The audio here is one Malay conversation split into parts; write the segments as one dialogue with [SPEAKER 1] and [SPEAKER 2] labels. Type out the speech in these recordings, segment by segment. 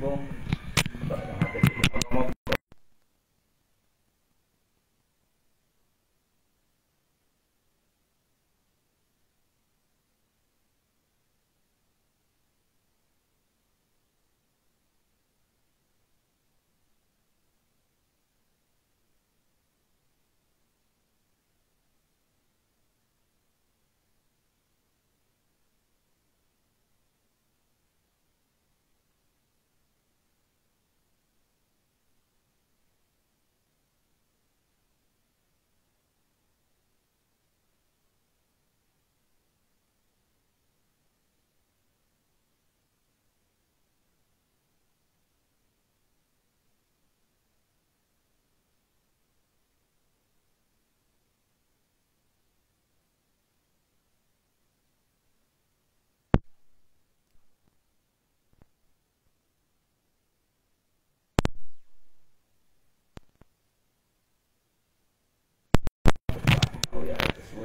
[SPEAKER 1] 成功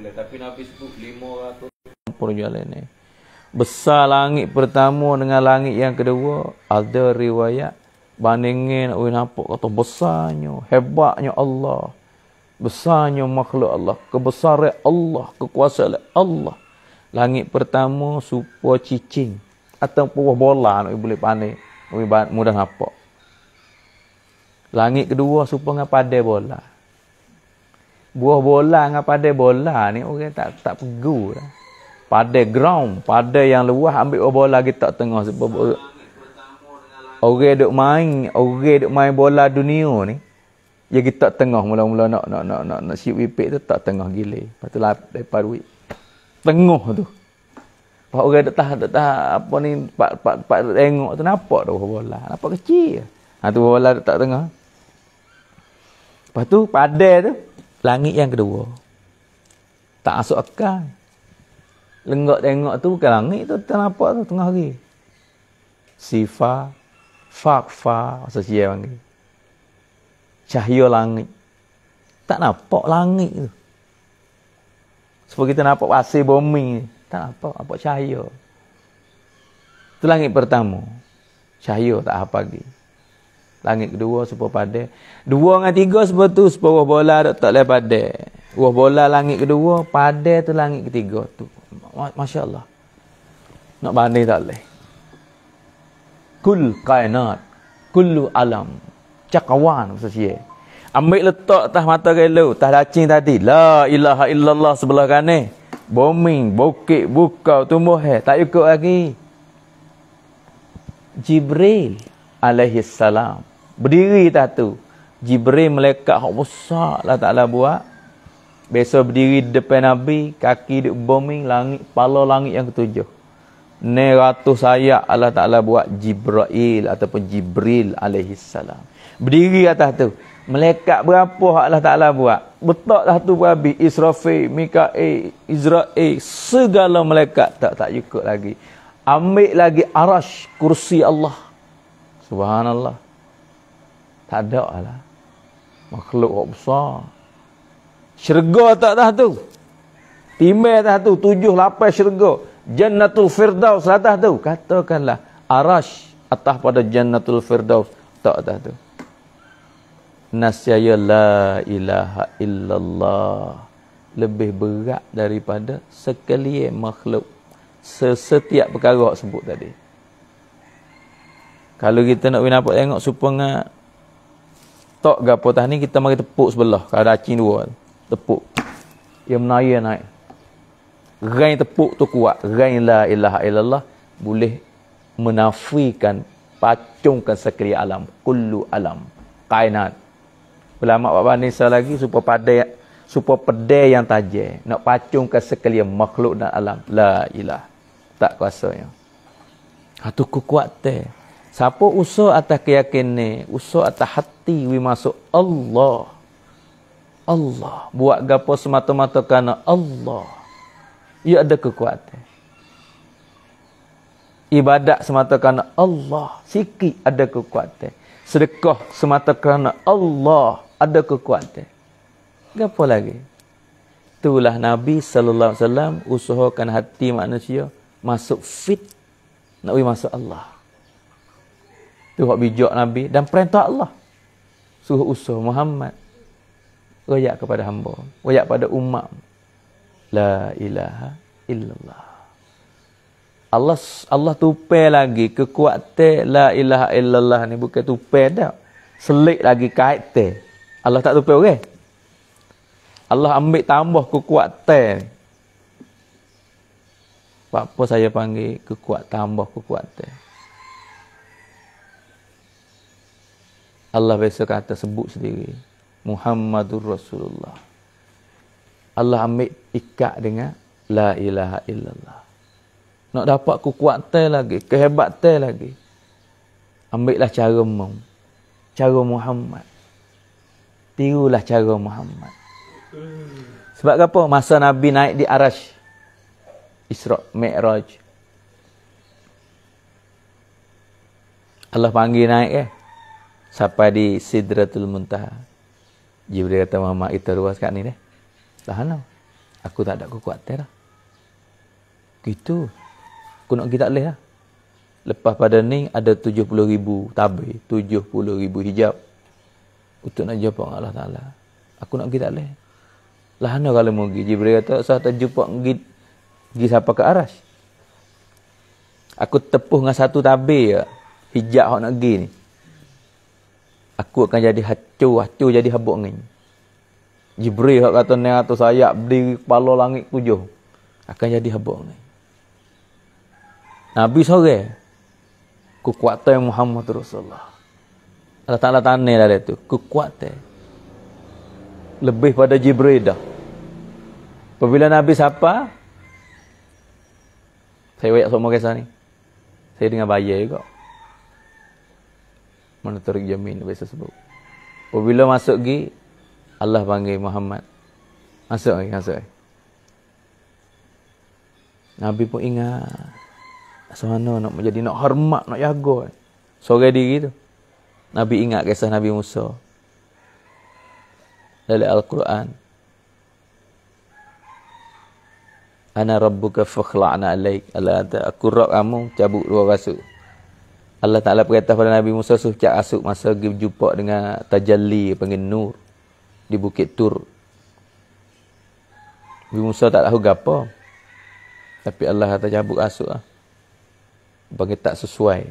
[SPEAKER 1] mula-mula tapi Nabi sebut 500 perjalanan ni besar langit pertama dengan langit yang kedua ada riwayat bandingin oi nampak kata besarnya hebatnya Allah besarnya makhluk Allah kebesaran Allah kekuasaan Allah langit pertama supa cicing atau puah bola nak boleh pandai mudah nampak langit kedua supaya dengan bola Buah bola dengan pada bola ni orang okay, tak tak pegu lah. Pada ground, pada yang luas ambil buah bola lagi tak tengah sebab orang okay, duk main, orang okay, duk main bola dunia ni. Ya tak tengah mula-mula nak nak nak nak, nak sip wipik tu tak tengah gila. Patu lah depa duit. Tengah tu. Pak orang tak tahu tak apa ni pak pak pak tengok tu napa tu bola. Napa kecil. Ha tu bola tak tengah. Lepas tu padel tu Langit yang kedua. Tak masuk akal. Lenggak tengok tu bukan langit tu. Tak nampak tu tengah hari. Sifa. Fakfa. Masa siya panggil. Cahaya langit. Tak nampak langit tu. Sebab kita nampak pasir bumi. Tak nampak. Nampak cahaya. Itu langit pertama. Cahaya tak apa lagi. Langit kedua super padai. Dua dengan tiga sebab tu sebab bola tak boleh padai. Uah bola langit kedua, padai tu langit ketiga tu. Masya Allah. Nak banding tak boleh. Kul kainat. Kullu alam. Cakawan. Ambil letak atas mata kelo. Tak racing tadi. La ilaha illallah sebelah kanan. Bombing, bukit, buka, tumbuh. Tak ikut lagi. Jibril alaihissalam. Berdiri tak tu. Jibril melekat hak besar lah tak lah buat. Besok berdiri depan Nabi, kaki di bumi, langit, pala langit yang ketujuh. Ni ratus ayat Allah Ta'ala buat Jibril ataupun Jibril alaihi salam. Berdiri atas tu. Melekat berapa Allah Ta'ala buat? Betul lah tu berhabis. Israfil, Mika'i, Izra'i, segala melekat tak tak cukup lagi. Ambil lagi arash kursi Allah. Subhanallah. Tak ada lah. Makhluk yang besar. Syurga tak dah tu. Timai dah tu. Tujuh lapan syurga. Jannatul Firdaus lah dah tu. Katakanlah. Arash atas pada Jannatul Firdaus. Tak dah tu. Nasyaya la ilaha illallah. Lebih berat daripada sekalian makhluk. Sesetiap perkara yang sebut tadi. Kalau kita nak pergi nampak tengok. Supongan tok gapo tah ni kita mari tepuk sebelah kalau ada cin dua tepuk yang menaya naik gain tepuk tu kuat gain la ilaha illallah boleh menafikan pacungkan sekalian alam kullu alam kainat ulama bab ni lagi supaya pada supaya pedai yang tajam nak pacungkan sekalian makhluk dan alam la ilah tak kuasanya satu ha, kuat teh Siapa usah atas keyakinan ni? Usah atas hati we masuk Allah. Allah. Buat gapo semata-mata kerana Allah. Ia ada kekuatan. Ibadat semata kerana Allah. Sikit ada kekuatan. Sedekah semata kerana Allah. Ada kekuatan. Gapo lagi? Itulah Nabi Sallallahu Alaihi Wasallam usahakan hati manusia masuk fit. Nak masuk Allah. Tu hak bijak Nabi dan perintah Allah. Suruh usah Muhammad. Rayak kepada hamba. Rayak pada umat. La ilaha illallah. Allah Allah tupe lagi kekuatan la ilaha illallah ni bukan tupe dah. Selik lagi kaitan. Allah tak tupe orang. Okay? Allah ambil tambah kekuatan. Apa saya panggil kekuatan tambah kekuatan. Allah biasa kata sebut sendiri Muhammadur Rasulullah Allah ambil ikat dengan La ilaha illallah Nak dapat kekuatan lagi Kehebatan lagi Ambillah cara mem Cara Muhammad Tirulah cara Muhammad Sebab apa? Masa Nabi naik di Arash Isra' Mi'raj Allah panggil naik eh ya? sampai di Sidratul Muntaha. Jibril kata Mama itu luas kat ni dah. Tahanlah. Aku tak ada kekuatan dah. Gitu. Aku nak pergi tak boleh lah. Lepas pada ni ada 70 ribu tabir. 70 ribu hijab. Untuk nak jumpa dengan Allah Ta'ala. Aku nak pergi tak boleh. Lahana kalau mau pergi. Jibril kata, saya tak jumpa pergi, pergi siapa ke aras, Aku tepuh dengan satu tabir. Hijab yang nak pergi ni aku akan jadi hacu, hacu jadi habuk ngin. Jibril hak kata ni atas ayat berdiri kepala langit tujuh. Akan jadi habuk ngin. Nabi sore, kekuatan Muhammad Rasulullah. Allah Ta'ala tanya lah dari itu, kekuatan. Lebih pada Jibril dah. Apabila Nabi siapa? Saya banyak semua kisah ni. Saya dengan bayi juga mana jamin biasa sebut. Apabila oh, masuk gi Allah panggil Muhammad. Masuk lagi, masuk lagi. Nabi pun ingat. Asalnya nak menjadi, nak hormat, nak jaga. Kan. Sore diri tu. Nabi ingat kisah Nabi Musa. Dalam Al-Quran. Ana rabbuka fakhla'na alaik. Allah kata, aku rak kamu, cabut dua rasul. Allah Ta'ala berkata pada Nabi Musa sejak asuk masa pergi jumpa dengan Tajalli panggil Nur di Bukit Tur. Nabi Musa tak tahu gapo. Tapi Allah kata cabut asuk ah. Panggil tak sesuai.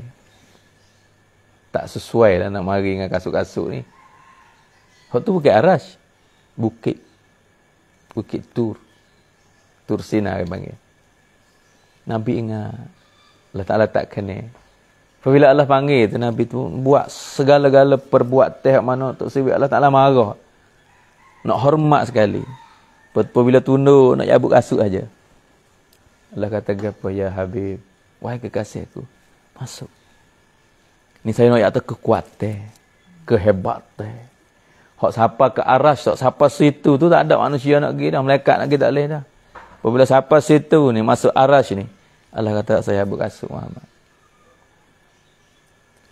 [SPEAKER 1] Tak sesuai lah nak mari dengan kasuk-kasuk ni. Waktu tu Bukit Arash. Bukit. Bukit Tur. Tur Sinar panggil. Nabi ingat. Allah Ta'ala tak kena. Apabila Allah panggil tu Nabi tu buat segala-gala perbuat tiap mana tu sebi Allah Taala marah. Nak hormat sekali. Apabila tunduk nak cabut kasut aja. Allah kata gapo ya Habib, wahai kekasihku, masuk. Ni saya nak ya tak kekuat kehebat Hak siapa ke aras, hak siapa situ tu tak ada manusia nak pergi dah, malaikat nak pergi tak leh dah. Apabila siapa situ ni masuk aras ni, Allah kata saya cabut kasut Muhammad.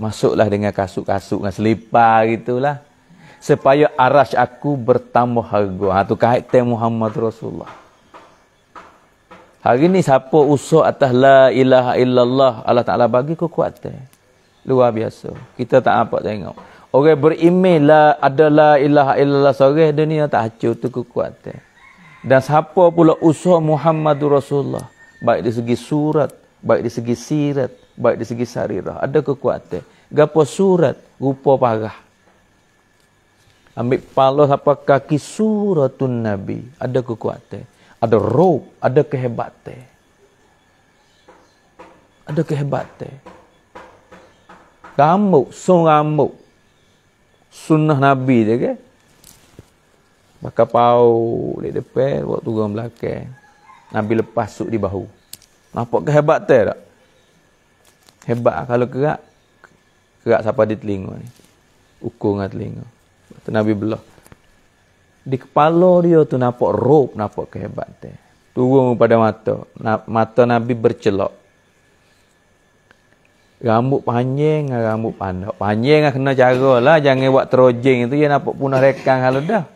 [SPEAKER 1] Masuklah dengan kasut-kasut dengan selipar gitulah. Supaya arash aku bertambah harga. Ha tu kaitan Muhammad Rasulullah. Hari ni siapa usah atas la ilaha illallah Allah Taala bagi kekuatan. Luar biasa. Kita tak apa tengok. Orang berimeh la ada la ilaha illallah sore dunia tak hancur tu kekuatan. Dan siapa pula usah Muhammad Rasulullah baik di segi surat, baik di segi sirat, baik di segi sarirah ada kekuatan gapo surat rupa parah ambil palo apa kaki suratun nabi ada kekuatan ada roh ada kehebatan ada kehebatan kamu sungamu sunnah nabi dia ke maka pau di depan waktu orang belakang nabi lepas suk di bahu nampak kehebatan tak Hebat lah. Kalau kerak, kerak siapa di telinga ni. Ukur dengan lah telinga. Itu Nabi belah. Di kepala dia tu nampak rope, nampak kehebat dia. Turun pada mata. Na mata Nabi bercelok. Rambut panjang dengan rambut pandang. Panjang lah kena cara lah. Jangan buat terojeng itu. Dia nampak punah rekan kalau dah.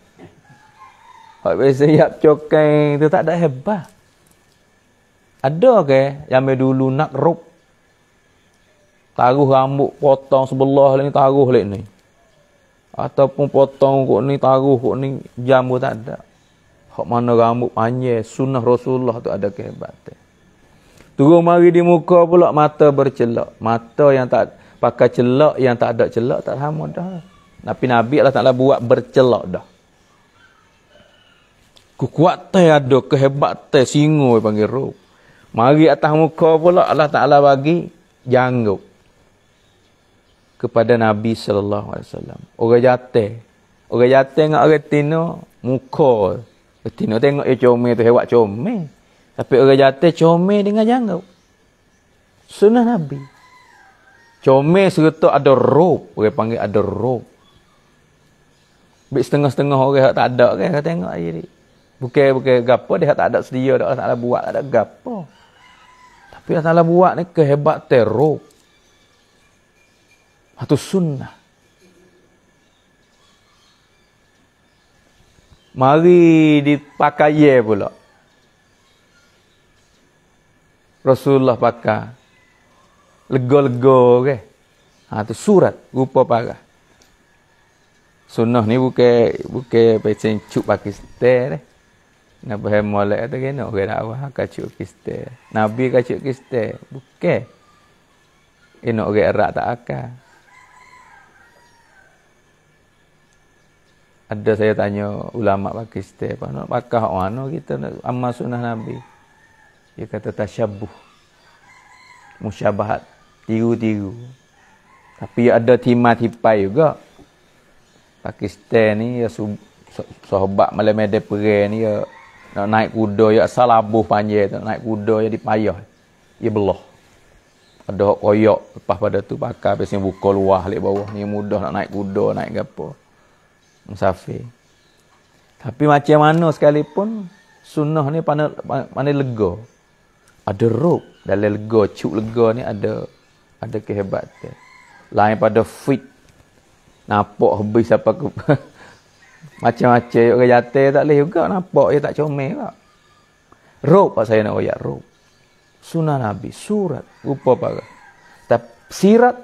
[SPEAKER 1] Kalau biasa yap cokeng itu tak ada hebat. Ada ke? Yang dulu nak rope Taruh rambut potong sebelah ni taruh lek ni. Ataupun potong kok ni taruh kok ni jambu tak ada. Hak mana rambut panjang sunnah Rasulullah tu ada kehebatan. Turun mari di muka pula mata bercelak. Mata yang tak pakai celak yang tak ada celak tak sama dah. Tapi Nabi Allah taklah buat bercelak dah. Kuat Kekuatan ada kehebatan singoi panggil roh. Mari atas muka pula Allah taklah bagi janggut kepada Nabi sallallahu alaihi wasallam. Orang jatuh. Orang jatuh dengan orang tino muka. Tino tengok dia comel tu hebat comel. Tapi orang jatuh comel dengan jangau. Sunnah Nabi. Comel serta ada rob, orang panggil ada rob. Bik setengah-setengah orang tak ada kan kau tengok diri. Bukan bukan gapo dia tak ada sedia tak ada buat tak ada gapo. Tapi Allah Taala buat ni kehebat teruk atau sunnah. Mari dipakai ye pula. Rasulullah pakai lego-lego ke. Ha tu surat rupa pakai. Sunnah ni bukan bukan pecen cuk Pakistan eh. Nabi Muhammad tu kena orang nak awak kacuk kiste. Nabi kacuk kiste. Bukan. Ini orang Arab tak akan. ada saya tanya ulama Pakistan apa nak pakah ano kita nak amal sunnah nabi dia kata tasyabbuh musyabahat tiru-tiru tapi ada timah tipai juga Pakistan ni ya sahabat malam ada perang ni ya nak naik kuda ya asal labuh panjang tu naik kuda ya dipayah ya belah ada koyok lepas pada tu pakai besi buka luar lek bawah ni mudah nak naik kuda naik gapo musafir. Tapi macam mana sekalipun sunnah ni pandai mana lega. Ada rub dalam lega, cuk lega ni ada ada kehebatan. Lain pada fit nampak habis apa ke macam-macam orang jate tak leh juga nampak dia tak comel tak. Rub pak saya nak royak rub. Sunnah Nabi, surat, rupa apa. Tapi sirat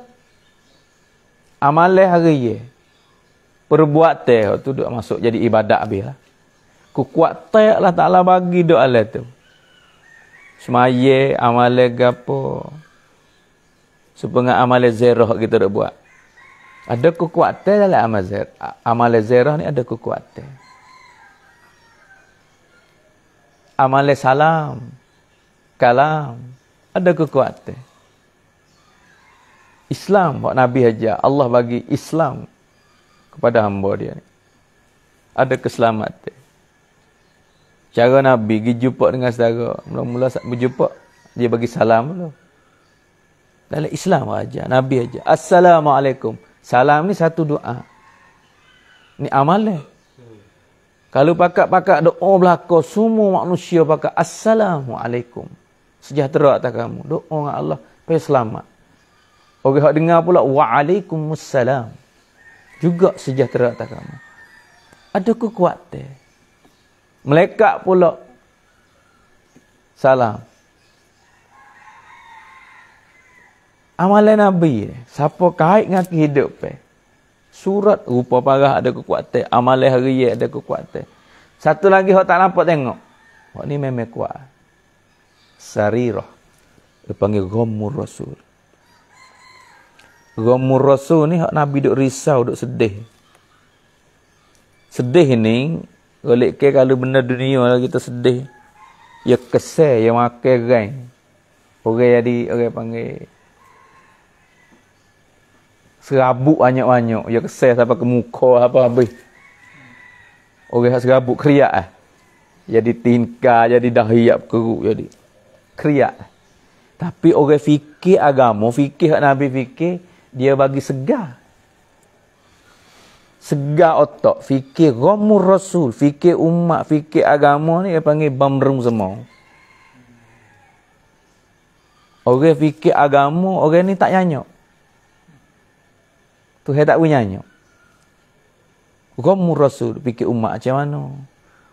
[SPEAKER 1] amal hari ye perbuat teh tu duk masuk jadi ibadat abih lah. Ku kuat teh lah Taala bagi doa lah tu. Semaye amale gapo. Supaya amale zerah kita duk buat. Ada ku kuat teh lah amal zerah. Amale zerah ni ada ku kuat teh. Amale salam. Kalam. Ada ku kuat teh. Islam, buat Nabi ajar. Allah bagi Islam kepada hamba dia ni. Ada keselamatan. Cara Nabi pergi jumpa dengan saudara. Mula-mula berjumpa, dia bagi salam dulu. Dalam Islam aja, Nabi aja. Assalamualaikum. Salam ni satu doa. Ni amal ni. Kalau pakak, pakak doa oh, belakang, semua manusia pakat. Assalamualaikum. Sejahtera atas kamu. Doa dengan Allah. Pergi selamat. Orang yang dengar pula, Waalaikumsalam juga sejahtera atas kamu. Ada kekuatan. Melekat pula. Salam. Amalan Nabi ni, siapa kait dengan kehidupan? Surat rupa parah ada kekuatan. Amalan hari ini ada kekuatan. Satu lagi orang tak nampak tengok. Orang ni memang kuat. Sarirah. Dia panggil Ghamur Rasul. Ghamur Rasul ni hak Nabi duk risau, duk sedih. Sedih ni, oleh ke kalau benda dunia lah kita sedih. Ya kesel, ya makai gang. Orang jadi, orang panggil. Serabuk banyak-banyak. Ya kesel sampai ke muka, lah apa habis. Orang yang serabuk, keriak lah. Eh. Jadi tingkah, jadi dahiap keruk, jadi. Keriak. Tapi orang fikir agama, fikir Nabi fikir, dia bagi segar. Segar otak, fikir romu rasul, fikir umat, fikir agama ni dia panggil bamrum semua. Orang fikir agama, orang ni tak nyanyok. Tu saya tak pun nyanyok. Romu rasul, fikir umat macam mana?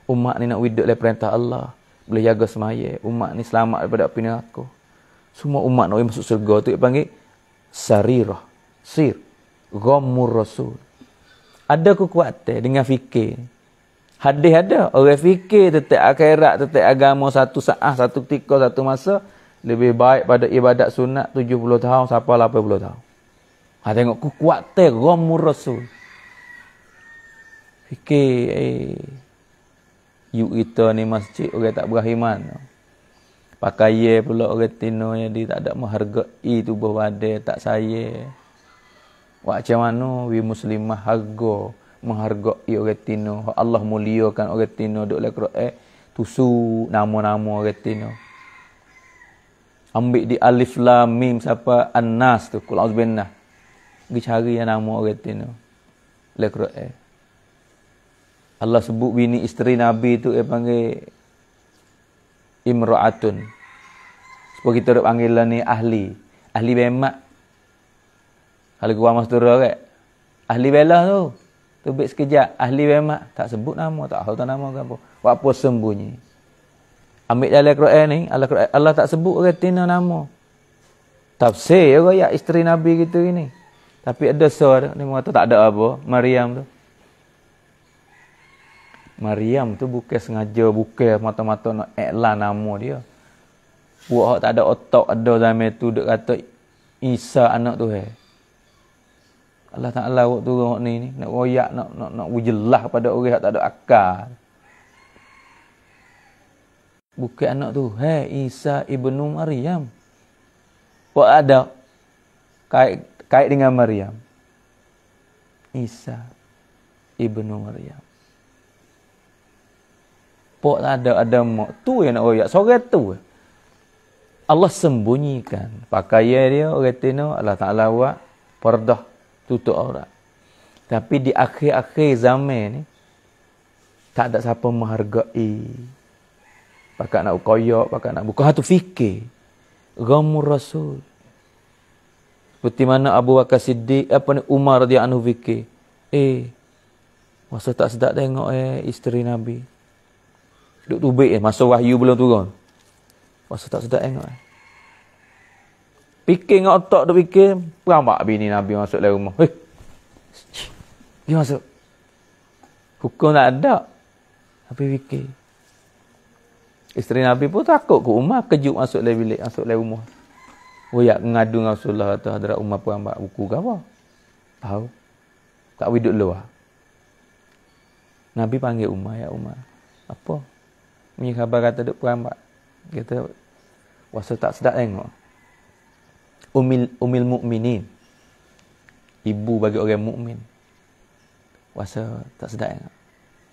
[SPEAKER 1] Umat ni nak widuk oleh perintah Allah. Boleh jaga semaya. Umat ni selamat daripada api neraka. Semua umat nak masuk surga tu dia panggil sarirah sir ghammur rasul ada kekuatan dengan fikir hadis ada orang fikir tetap akhirat tetap agama satu saat satu ketika satu masa lebih baik pada ibadat sunat 70 tahun siapa 80 tahun ha tengok kekuatan ghammur rasul fikir eh you itu ni masjid orang tak berahiman ye pula orang tino yang dia tak ada menghargai tubuh badan tak saya macam mana wi muslimah harga menghargai orang tino, Allah muliakan orang tino dok la Quran eh, tusu nama-nama orang tino. Ambil di alif lam mim siapa annas tu kul auzubinna. Gi cari yang nama orang tino. La Quran. Eh. Allah sebut bini isteri Nabi tu dia panggil imra'atun. Sebab kita dok panggil lah ni ahli. Ahli memang kalau kurang mastura kan. Ahli belah tu. tu Tubik sekejap. Ahli belah tak sebut nama. Tak tahu nama ke apa. Buat apa sembunyi. Ambil dalam Al-Quran ni. Allah, tak sebut ke tina nama. Tafsir ya kaya isteri Nabi kita ini. Tapi ada soal ni mengatakan tak ada apa. Mariam tu. Mariam tu bukan sengaja bukan mata-mata nak iklan nama dia. Buat tak ada otak ada zaman tu dia kata Isa anak tu eh. Allah Taala waktu tu hok ni ni nak royak nak nak nak ujelah pada orang yang tak ada akal. Bukan anak tu, hei Isa ibnu Maryam. Apa ada kait kait dengan Maryam? Isa ibnu Maryam. Pok tak ada ada mak tu yang nak royak sore tu. Allah sembunyikan pakaian dia orang Tino Allah Taala buat perdah tutup aurat. Tapi di akhir-akhir zaman ni, tak ada siapa menghargai. Pakat nak koyok, pakat nak buka. hatu fikir. Ramu Rasul. Seperti mana Abu Bakar Siddiq, apa ni, Umar dia anu fikir. Eh, masa tak sedap tengok eh, isteri Nabi. Duduk tubik eh, masa wahyu belum turun. Masa tak sedap tengok eh. Pikir dengan otak dia pikir, Perambak bini Nabi masuk dalam rumah. Eh. Dia masuk. Hukum tak ada. Tapi fikir. Isteri Nabi pun takut ke rumah. Kejut masuk dalam bilik. Masuk dalam rumah. Oh ya, ngadu dengan Rasulullah. Atau hadrat rumah perambak buku ke apa. Tahu. Tak widuk luar. Nabi panggil Umar, ya Umar. Apa? Ini khabar kata duk perambat. Kata, wasa tak sedap tengok umil umil mukminin ibu bagi orang mukmin puasa tak sedap kan?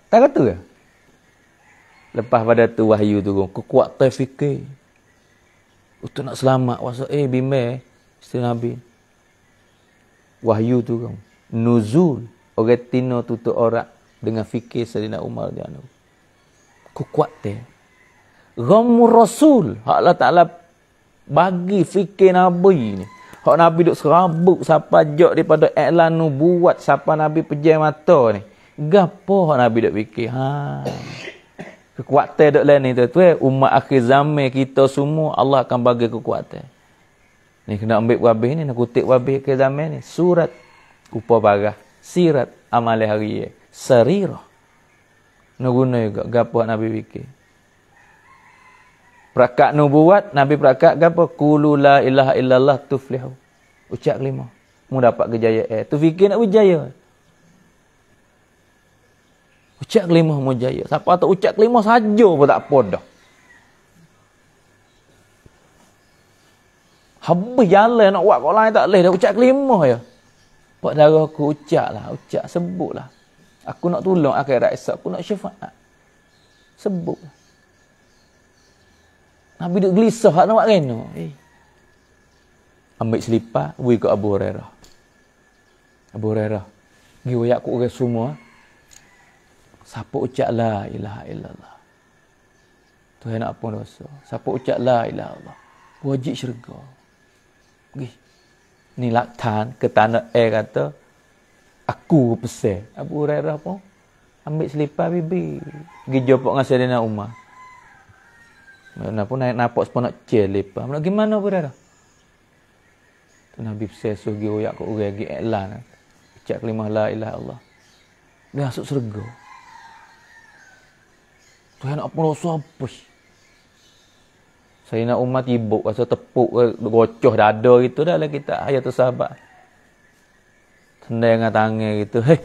[SPEAKER 1] tak kata ke lepas pada tu wahyu tu, ku kuat taufik untuk nak selamat puasa eh bime, eh, si nabi wahyu turun nuzul orang tino tutu orang dengan fikir Sayyidina Umar dia anu ku kuat teh Ghamur Rasul. Allah Ta'ala bagi fikir Nabi ni. Hak Nabi duk serabuk siapa jok daripada iklan nu buat siapa Nabi pejam mata ni. Gapo hak Nabi duk fikir? Ha. Kekuatan duk lain ni tu tu eh. umat akhir zaman kita semua Allah akan bagi kekuatan. Ni kena ambil wabih ni, nak kutip wabih akhir zaman ni. Surat upah barah. Sirat amal hari ni. Serirah. Nak guna juga. Gapa Nabi fikir. Prakat nubuat, Nabi prakat kan apa? Kulu la ilaha illallah tuflihu. Ucap kelima. Mu dapat kejaya. Eh, tu fikir nak berjaya. Ucap kelima mu jaya. Siapa tak ucap kelima saja pun tak apa dah. Habis jalan nak buat kau lain tak boleh. Dah ucap kelima ya. Pak darah aku ucap lah. Ucap sebut lah. Aku nak tolong akhirat esok. Aku nak syafaat. Sebut lah. Nabi duk gelisah nak buat kena. Ambil selipar, pergi ke Abu Hurairah. Abu Hurairah. Pergi wayak ke orang semua. Siapa ucap la ilaha illallah. Tu nak apa dosa. Siapa ucap la ilaha illallah. Wajib syurga. Pergi. Ni laktan ke tanah eh, air kata. Aku pesan. Abu Hurairah pun. Ambil selipar bibi. Pergi jumpa dengan Serena Umar. Mana pun naik napak sepanak celip, lepa. Mana gimana pun dah. Tu Nabi Fisai suruh pergi royak kat orang, pergi iklan. Pecat kelimah la ilah Allah. Dia masuk surga. Tu nak pun rosak apa? Saya nak umat ibu, rasa tepuk, gocoh dada gitu dah lah kita. Ayat tu sahabat. Tendai dengan tangan gitu. Hei.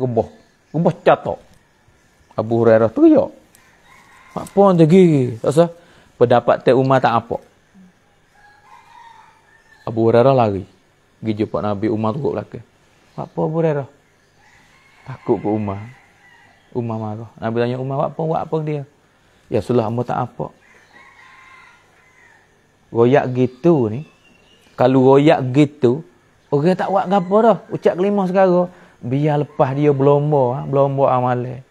[SPEAKER 1] Rebuh. Rebuh catok. Abu Hurairah teriak. Apa orang tergiri? Tak usah. Pendapat Tuan Umar tak apa. Abu Hurairah lari. Pergi jumpa Nabi Umar turut belakang. Apa Abu Hurairah? Takut ke Umar. Umar marah. Nabi tanya Umar, apa buat apa dia? Ya sudah Umar tak apa. Royak gitu ni. Kalau royak gitu, orang tak buat apa dah. Ucap kelima sekarang. Biar lepas dia berlomba. Ha? Berlomba amalnya.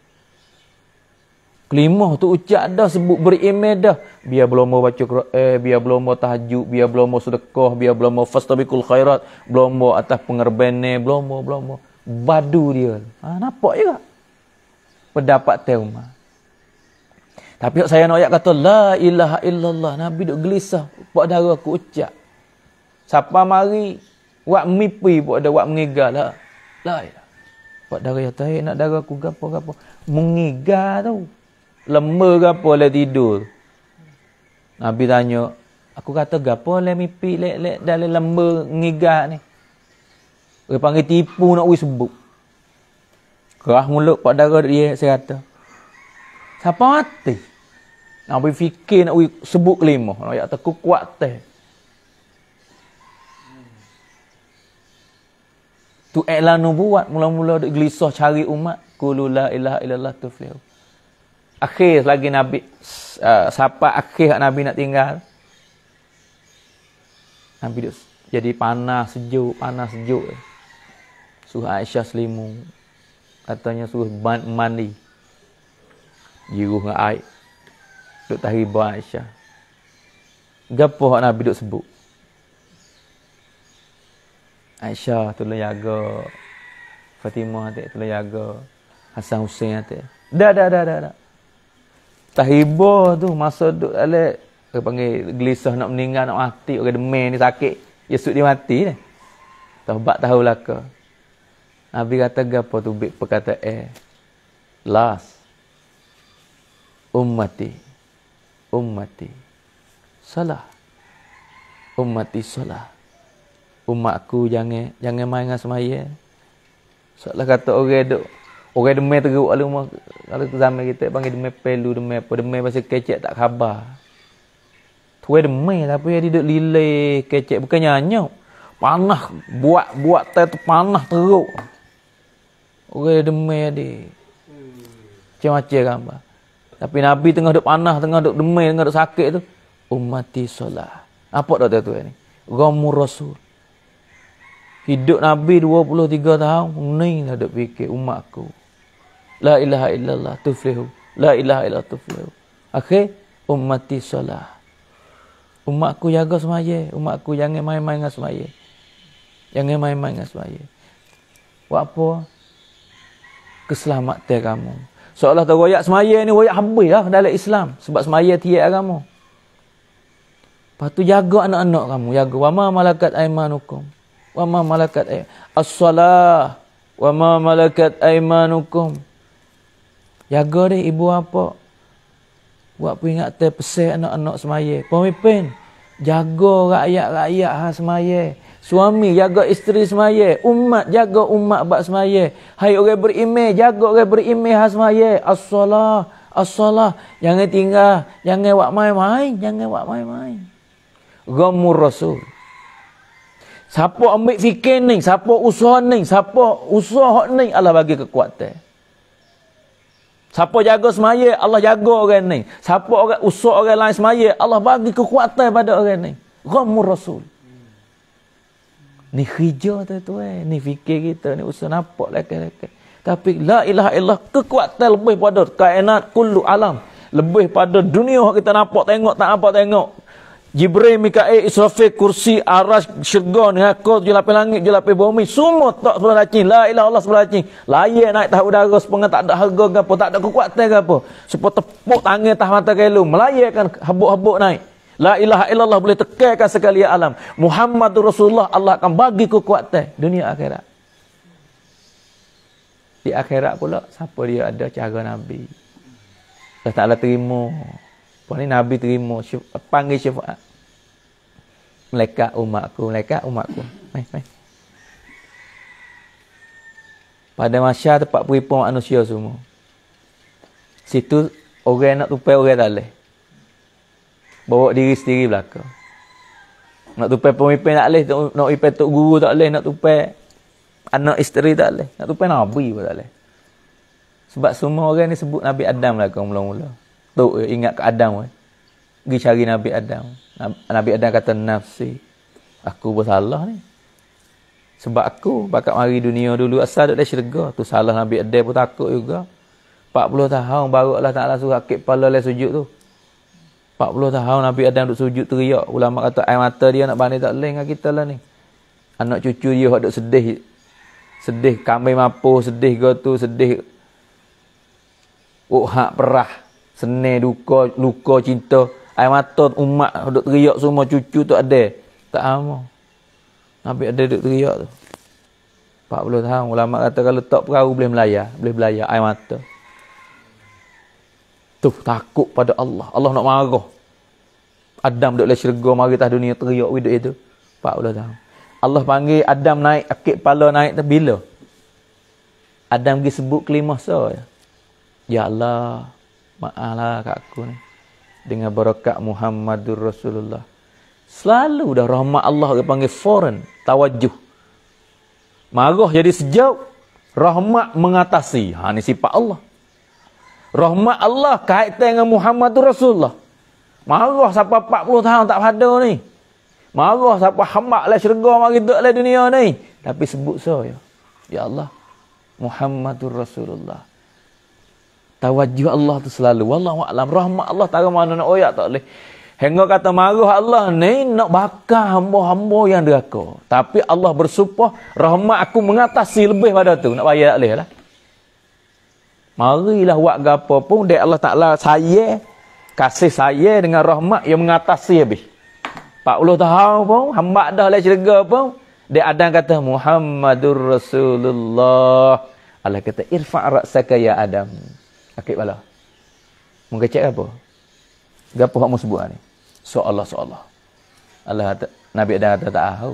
[SPEAKER 1] Kelimah tu ucap dah sebut berimeh dah. Biar belum mau baca Quran, eh, biar belum mau tahajud, biar belum mau sedekah, biar belum mau fastabiqul khairat, belum mau atas pengerbene, belum mau belum mau badu dia. Ha nampak juga. Pendapat teuma. Tapi saya nak ayat kata la ilaha illallah Nabi duk gelisah pak dara aku ucap. Siapa mari buat mimpi pak ada buat mengigal lah. La ilaha. Pak dara yang tahi nak dara aku gapo-gapo. Mengigal tu. Lemba ke apa leh tidur? Nabi tanya, aku kata gapo leh mimpi leh leh dalam lemba ngigat ni. Dia panggil tipu nak wis sebut. Kerah mulut pak darah dia saya kata. Siapa mati? Nabi fikir nak wis sebut kelima. Nak kata ku kuat teh. Tu iklan buat mula-mula gelisah cari umat. Kulula ilah illallah tuflihu akhir lagi Nabi uh, siapa akhir Nabi nak tinggal Nabi duduk, jadi panas sejuk panas sejuk suruh Aisyah selimu katanya suruh mandi jiruh dengan air duduk tahi bawah Aisyah gapo Nabi duduk sebut Aisyah tolong lah jaga Fatimah tu tolong lah jaga Hasan Hussein tak dah dah dah dah dah Tahibah tu masa duduk alat dia panggil gelisah nak meninggal nak mati orang demen ni sakit Yesus dia mati dah. Tobat tahu lah ke? Nabi kata gapo tu bib perkata eh las ummati ummati salah ummati salah umatku jangan jangan main dengan semaya salah kata orang duk Orang demai teruk kalau rumah kalau tu zaman kita panggil demai pelu demai apa demai masa kecek tak khabar. Tu ada demai tapi lah, dia duduk lilai kecek bukan nyanyo. Panah buat buat tai tu panah teruk. Orang demai dia. Macam-macam gambar. Kan, tapi Nabi tengah duduk panah, tengah duduk demai, tengah duduk sakit tu. Umati solah. Apa tak tu ni? Ramu Rasul. Hidup Nabi 23 tahun, ni lah duduk fikir umat aku. La ilaha illallah tuflihu. La ilaha illallah tuflihu. Akhir, ummati solah. Umatku jaga semaya. Umatku jangan main-main dengan semaya. Jangan main-main dengan semaya. Buat apa? Keselamatan kamu. Seolah tu royak semaya ni royak habis lah dalam Islam. Sebab semaya tiap kamu. Lepas tu jaga anak-anak kamu. Jaga. Wa ma malakat aimanukum. Wa ma malakat aimanukum. As-salah. Wa ma malakat aimanukum. Jaga deh ibu apa. Buat peringatan pesih anak-anak semaya. Pemimpin, jaga rakyat-rakyat ha semaya. Suami jaga isteri semaya. Umat jaga umat buat semaya. Hai orang berimeh, jaga orang berimeh ha semaya. As-salah, as-salah. Jangan tinggal, jangan buat main-main, jangan buat main-main. Gamur Rasul. Siapa ambil fikir ni? Siapa usaha ni? Siapa usaha ni? Allah bagi kekuatan. Siapa jaga semaya, Allah jaga orang ni. Siapa orang usuk orang lain semaya, Allah bagi kekuatan pada orang ni. Ghamur Rasul. Ni hijau tu tu eh. Ni fikir kita ni usah nampak lelaki-lelaki. Tapi la ilaha illallah kekuatan lebih pada kainat kullu alam. Lebih pada dunia kita nampak tengok tak apa tengok. Jibril, Mikael, Israfil, kursi, arash, syurga, nihakot, jelapin langit, jelapin bumi. Semua tak sebelah cacing. La ilah Allah sebelah cacing. Layak naik tahap udara, sepengah tak ada harga ke apa. Tak ada kekuatan ke apa. Sepuk tepuk tangan tahap mata kailu. Melayakkan habuk-habuk naik. La ilaha illallah boleh tekaikan sekali alam. Muhammad Rasulullah Allah akan bagi kekuatan dunia akhirat. Di akhirat pula, siapa dia ada cara Nabi? Dah taklah terima. Lepas ni Nabi terima syafaat, panggil syafaat. Melekat umatku, melekat umatku. Mai, mai. Pada masa tempat peripun manusia semua. Situ orang nak tupai orang tak boleh. Bawa diri sendiri belakang. Nak tupai pemimpin tak boleh. Nak tupai tok guru tak boleh. Nak tupai anak isteri tak boleh. Nak tupai Nabi pun tak boleh. Sebab semua orang ni sebut Nabi Adam lah kau mula-mula tu eh, ingat ke Adam eh. pergi cari Nabi Adam Nabi Adam kata nafsi aku bersalah ni sebab aku bakat mari dunia dulu asal duduk dari syurga tu salah Nabi Adam pun takut juga 40 tahun baru Allah Ta'ala suruh akib pala oleh sujud tu 40 tahun Nabi Adam duduk sujud teriak ulama kata air mata dia nak banding tak lain kita lah ni anak cucu dia duduk sedih sedih kami mampu sedih go tu sedih uh, hak perah Seni duka, luka cinta. Air mata umat duduk teriak semua cucu tu ada. Tak sama. Nabi ada duduk teriak tu. 40 tahun. Ulama kata kalau tak perahu boleh melayar. Boleh belayar air mata. Tu takut pada Allah. Allah nak marah. Adam duduk dalam syurga mari atas dunia teriak widuk itu. 40 tahun. Allah panggil Adam naik akik kepala naik tu bila? Adam pergi sebut kelima sah. Ya Allah. Maala kat aku ni. Dengan barakat Muhammadur Rasulullah. Selalu dah rahmat Allah dia panggil foreign. Tawajuh. Marah jadi sejauh. Rahmat mengatasi. Ha, ni sifat Allah. Rahmat Allah kaitan dengan Muhammadur Rasulullah. Marah sampai 40 tahun tak ada ni. Marah siapa hamak lah syurga mari duduk lah dunia ni. Tapi sebut saya. So, ya Allah. Muhammadur Rasulullah tawajuh Allah tu selalu. Wallahu a'lam. Rahmat Allah tak mana nak oyak tak boleh. Hingga kata marah Allah ni nak bakar hamba-hamba yang deraka. Tapi Allah bersumpah rahmat aku mengatasi lebih pada tu. Nak bayar tak boleh lah. Marilah buat apa pun. Dia Allah Ta'ala saya. Kasih saya dengan rahmat yang mengatasi habis. 40 tahun pun. Hamba dah lah cerga pun. Dia Adam kata Muhammadur Rasulullah. Allah kata irfa' raksaka ya Adam. Akib bala. Mengecek apa? Gapo hak mu sebut ni? Soallah so Allah Allah. kata Nabi ada tak tahu.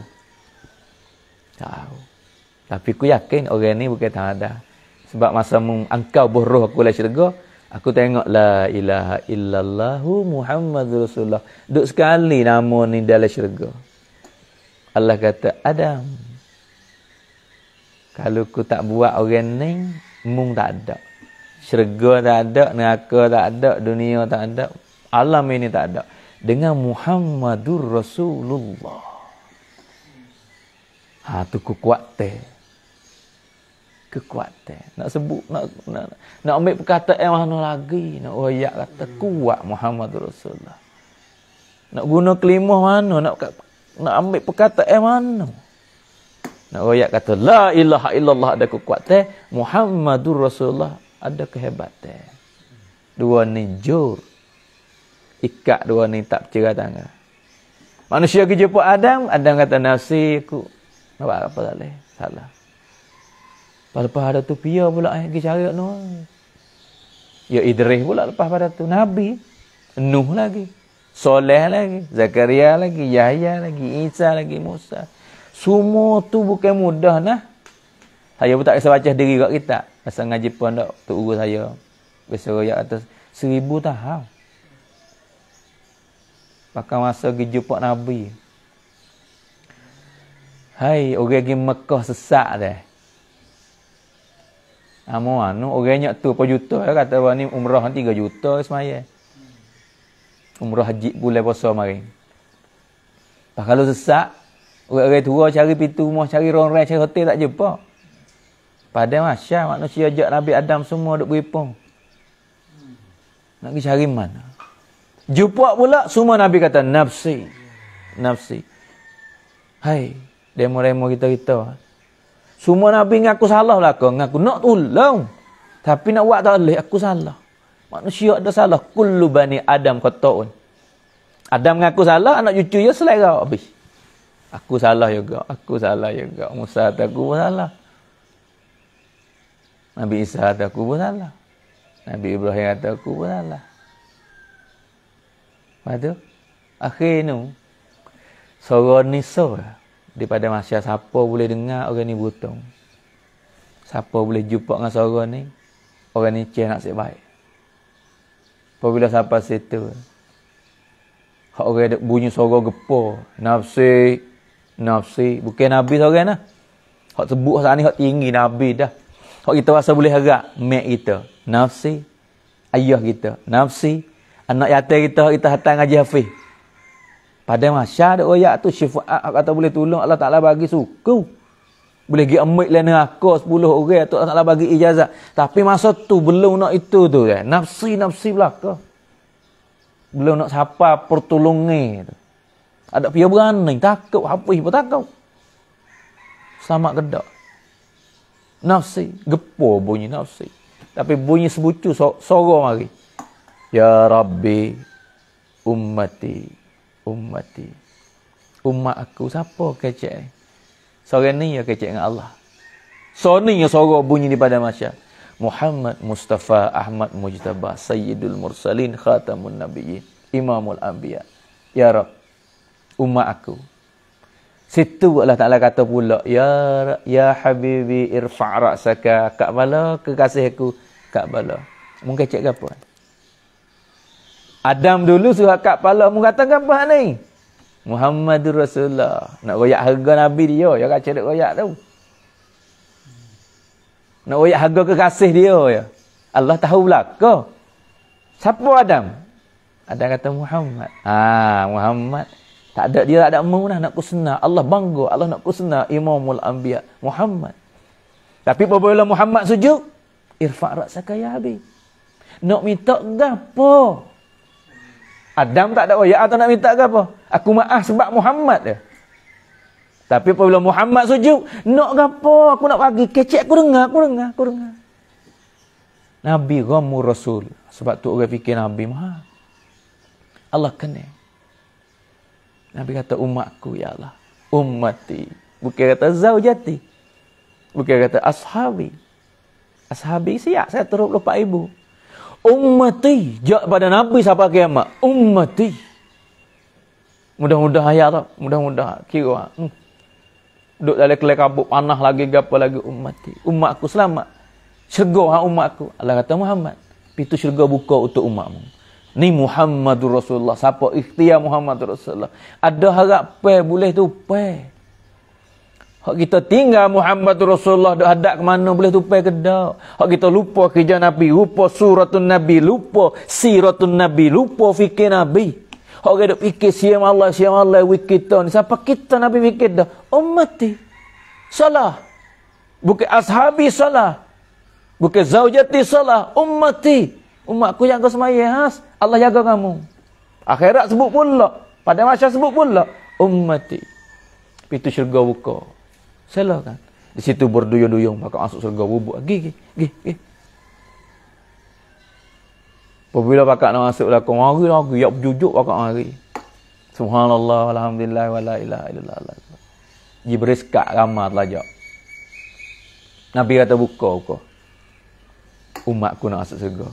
[SPEAKER 1] Tahu. Tapi ku yakin orang ni bukan tak ada. Sebab masa mung angkau buruh aku lah syurga, aku tengok la ilaha illallah Muhammadur Rasulullah. Duk sekali nama ni dalam syurga. Allah kata, Adam, kalau ku tak buat orang ni, mung tak ada syurga tak ada, neraka tak ada, dunia tak ada, alam ini tak ada. Dengan Muhammadur Rasulullah. Ha tu kekuatan. Kekuatan. Nak sebut nak nak, nak ambil perkataan mana lagi, nak royak kata kuat Muhammadur Rasulullah. Nak guna kelima mana, nak nak ambil perkataan mana. Nak royak kata la ilaha illallah ada kekuatan Muhammadur Rasulullah ada kehebatan. Dua ni jur. Ikat dua ni tak bercerai tangga. Manusia pergi jumpa Adam, Adam kata nafsi aku. Apa apa tak boleh. Salah. Lepas-lepas ada tu pia pula yang eh, pergi cari tu. Ya Idris pula lepas pada tu. Nabi. Nuh lagi. Soleh lagi. Zakaria lagi. Yahya lagi. Isa lagi. Musa. Semua tu bukan mudah nah. Saya pun tak kisah baca diri kat kita. Masa ngaji pun tak tu saya. Besar royak atas seribu tahap. Pakai masa pergi jumpa Nabi. Hai, orang pergi Mekah sesak dah. Amo anu orangnya tu apa juta ya kata bah, ni umrah 3 juta lah semaya. Umrah haji bulan puasa mari. Pak kalau sesak, orang-orang tua cari pintu rumah, cari orang-orang, cari hotel tak jumpa. Pada masyar manusia ajak Nabi Adam semua duduk beripung. Nak pergi cari mana? Jumpa pula semua Nabi kata nafsi. Nafsi. Hai, demo-demo kita kita. Semua Nabi ngaku salah lah kau Ngaku nak tolong. Tapi nak buat tak boleh. Aku salah. Manusia ada salah. Kullu bani Adam kata'un. Adam ngaku salah. Anak cucu dia selera habis. Aku salah juga. Aku salah juga. Musa tak aku salah. Nabi Isa kata aku pun salah. Nabi Ibrahim kata aku pun salah. Lepas tu, akhir ni, suara nisa lah. Daripada masyarakat, siapa boleh dengar orang ni butung. Siapa boleh jumpa dengan suara ni, orang ni cek nak baik. Apabila siapa situ, orang bunyi suara gepor, nafsi, nafsi, bukan Nabi seorang lah. Hak sebut saat ni, hak tinggi Nabi dah. Kalau kita rasa boleh harap, mak kita, nafsi, ayah kita, nafsi, anak yatim kita, kita hatang ngaji hafiz. Pada masa ada ayat tu, syifat kata boleh tolong, Allah Ta'ala bagi suku. Boleh pergi amik lain aku, sepuluh orang, Allah Ta'ala bagi ijazah. Tapi masa tu, belum nak itu tu, ya. nafsi, nafsi belakang. Belum nak siapa pertolongi. Ada pihak berani, takut, hafiz pun takut. Selamat kedok. Nafsi. gepo bunyi nafsi. Tapi bunyi sebucu sorok mari. Ya Rabbi ummati ummati. Umat aku siapa kecek ni? Sore ni ya kecek dengan Allah. Sore ni ya bunyi di pada masya. Muhammad Mustafa Ahmad Mujtaba Sayyidul Mursalin Khatamun Nabiyyin Imamul Anbiya Ya Rab Umat aku Situ Allah Ta'ala kata pula, Ya ya Habibi irfa' raksaka, Kak Bala kekasih aku, Kak Bala. Mungkin cek apa? Adam dulu suruh Kak Bala, mungkin kata apa ni? Muhammad Rasulullah. Nak royak harga Nabi dia, Ya kak cek royak tu. Nak royak harga kekasih dia, Ya. Allah tahu lah, Kau. Siapa Adam? Adam kata Muhammad. Ah Muhammad. Tak ada dia tak ada munah nak kusna. Allah bangga Allah nak kusna Imamul Anbiya Muhammad. Tapi apabila Muhammad sujud, irfa' ra'saka ya abi. Nak minta gapo? Adam tak ada wayak oh, atau nak minta gapo? Aku maaf sebab Muhammad dia. Tapi apabila Muhammad sujud, nak gapo? Aku nak pergi kecek aku dengar, aku dengar, aku dengar. Nabi ramu rasul. Sebab tu orang fikir Nabi Mah. Allah kenal. Nabi kata umatku ya Allah. Ummati. Bukan kata zaujati. Bukan kata ashabi. Ashabi siap. Saya teruk lupa ibu. Ummati. Jauh pada Nabi siapa kiamat. Ummati. Mudah-mudahan ya Allah. Mudah-mudahan. Kira. Hmm. Duduk dalam kelai kabut panah lagi. Gapa lagi. Ummati. Umatku selamat. Syurga ha, umatku. Allah kata Muhammad. Pintu syurga buka untuk umatmu. Ni Muhammadur Rasulullah. Siapa ikhtiar Muhammadur Rasulullah. Ada harap pe boleh tu pe. Hak kita tinggal Muhammadur Rasulullah dah hadap ke mana boleh tu pe ke dak. Hak kita lupa kerja Nabi, lupa suratun Nabi, lupa siratun Nabi, lupa fikir Nabi. Hak kita fikir siam Allah, siam Allah wik ni. Siapa kita Nabi fikir dah? Umat Salah. Bukan ashabi salah. Bukan zaujati salah. Umat ni. Umat aku yang kau semayang Allah jaga kamu. Akhirat sebut pula. Pada masa sebut pula. Ummati. pitu syurga buka. Salah kan? Di situ berduyung-duyung. maka masuk syurga bubuk. Gih, gih, gih, gih. Apabila pakak nak masuk lah. Kau mari lah. Ya, jujur pakak mari. Subhanallah. Alhamdulillah. Wa la ilaha illallah. Jibril kat ramah telah jauh. Nabi kata buka kau. Umat ku nak masuk syurga.